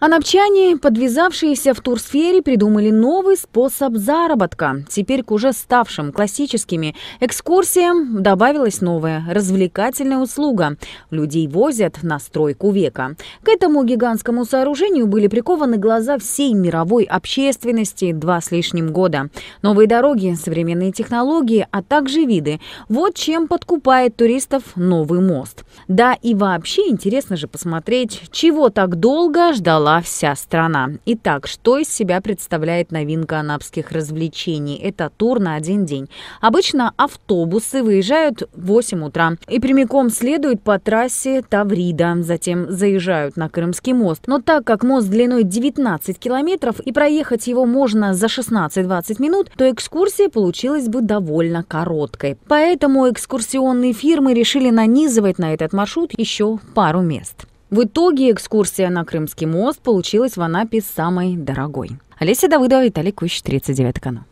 Анапчане, подвязавшиеся в турсфере, придумали новый способ заработка. Теперь к уже ставшим классическими экскурсиям добавилась новая развлекательная услуга. Людей возят на стройку века. К этому гигантскому сооружению были прикованы глаза всей мировой общественности два с лишним года. Новые дороги, современные технологии, а также виды. Вот чем подкупает туристов новый мост. Да и вообще интересно же посмотреть, чего так долго ждала была вся страна. Итак, что из себя представляет новинка анапских развлечений? Это тур на один день. Обычно автобусы выезжают в 8 утра и прямиком следуют по трассе Таврида, затем заезжают на Крымский мост. Но так как мост длиной 19 километров и проехать его можно за 16-20 минут, то экскурсия получилась бы довольно короткой. Поэтому экскурсионные фирмы решили нанизывать на этот маршрут еще пару мест. В итоге экскурсия на Крымский мост получилась в Анапе самой дорогой. Олеся Давыдова, Виталий Кущ, 39 канал.